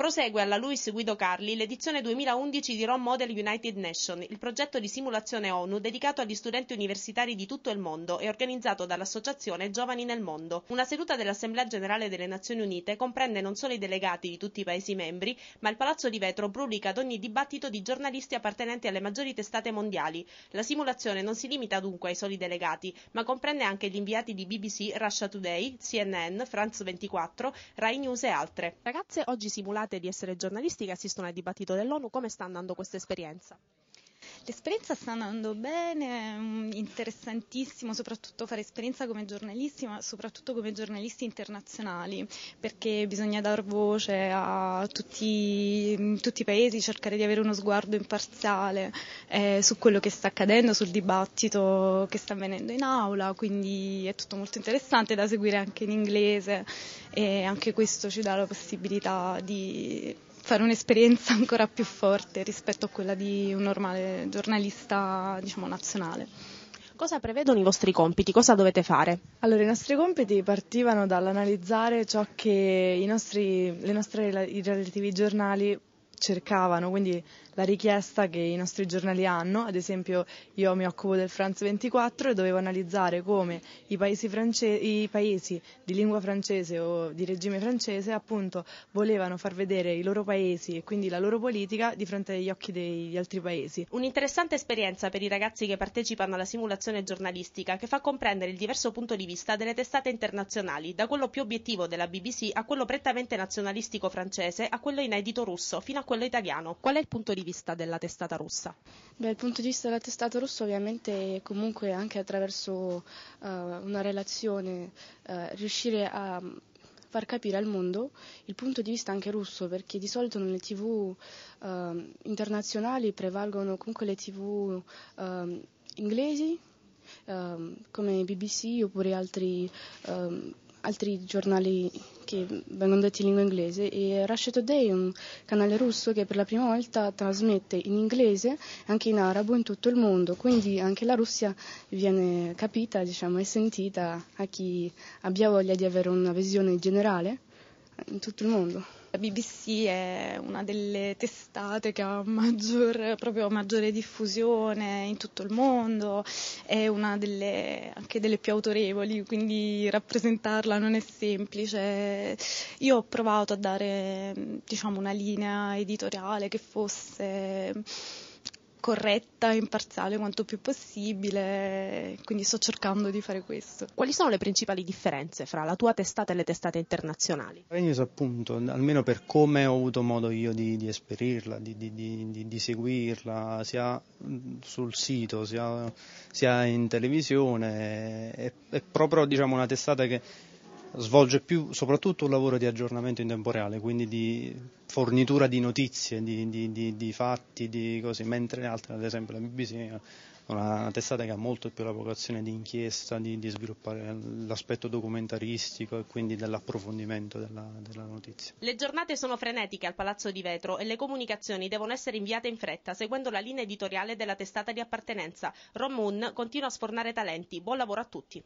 Prosegue alla Luis Guido Carli l'edizione 2011 di Rome Model United Nation, il progetto di simulazione ONU dedicato agli studenti universitari di tutto il mondo e organizzato dall'associazione Giovani nel Mondo. Una seduta dell'Assemblea Generale delle Nazioni Unite comprende non solo i delegati di tutti i Paesi membri, ma il Palazzo di Vetro brulica ad ogni dibattito di giornalisti appartenenti alle maggiori testate mondiali. La simulazione non si limita dunque ai soli delegati, ma comprende anche gli inviati di BBC, Russia Today, CNN, France 24, Rai News e altre. Ragazze oggi simulate pensate di essere giornalistica, assistono al dibattito dell'ONU, come sta andando questa esperienza? L'esperienza sta andando bene, interessantissimo soprattutto fare esperienza come giornalisti, ma soprattutto come giornalisti internazionali, perché bisogna dar voce a tutti, tutti i paesi, cercare di avere uno sguardo imparziale eh, su quello che sta accadendo, sul dibattito che sta avvenendo in aula, quindi è tutto molto interessante da seguire anche in inglese e anche questo ci dà la possibilità di fare un'esperienza ancora più forte rispetto a quella di un normale giornalista diciamo, nazionale. Cosa prevedono i vostri compiti? Cosa dovete fare? Allora, i nostri compiti partivano dall'analizzare ciò che i nostri, nostre, i relativi giornali cercavano, quindi la richiesta che i nostri giornali hanno, ad esempio io mi occupo del France 24 e dovevo analizzare come i paesi, france- i paesi di lingua francese o di regime francese appunto volevano far vedere i loro paesi e quindi la loro politica di fronte agli occhi degli altri paesi. Un'interessante esperienza per i ragazzi che partecipano alla simulazione giornalistica che fa comprendere il diverso punto di vista delle testate internazionali, da quello più obiettivo della BBC a quello prettamente nazionalistico francese a quello inedito russo, fino a quello italiano. Qual è il punto di vista della testata russa? Beh, il punto di vista della testata russa ovviamente è comunque anche attraverso uh, una relazione uh, riuscire a far capire al mondo il punto di vista anche russo, perché di solito nelle tv eh, internazionali prevalgono comunque le tv eh, inglesi, eh, come BBC oppure altri ehm, altri giornali che vengono detti in lingua inglese e Russia Today è un canale russo che per la prima volta trasmette in inglese e anche in arabo in tutto il mondo, quindi anche la Russia viene capita diciamo, e sentita a chi abbia voglia di avere una visione generale in tutto il mondo. La BBC è una delle testate che ha maggior, maggiore diffusione in tutto il mondo, è una delle, anche delle più autorevoli, quindi rappresentarla non è semplice. Io ho provato a dare diciamo, una linea editoriale che fosse corretta e imparziale quanto più possibile, quindi sto cercando di fare questo. Quali sono le principali differenze fra la tua testata e le testate internazionali? La appunto, almeno per come ho avuto modo io di, di esperirla, di, di, di, seguirla, sia sul sito, sia, sia in televisione, è, è proprio diciamo, una testata che svolge più soprattutto un lavoro di aggiornamento in tempo reale, quindi di fornitura di notizie, di, di, di, di fatti, di cose, mentre le altre, ad esempio la BBC è una testata che ha molto più la vocazione di inchiesta, di, sviluppare l'aspetto documentaristico e quindi dell'approfondimento della, della notizia. Le giornate sono frenetiche al Palazzo di Vetro e le comunicazioni devono essere inviate in fretta, seguendo la linea editoriale della testata di appartenenza. Rom Moon continua a sfornare talenti. Buon lavoro a tutti.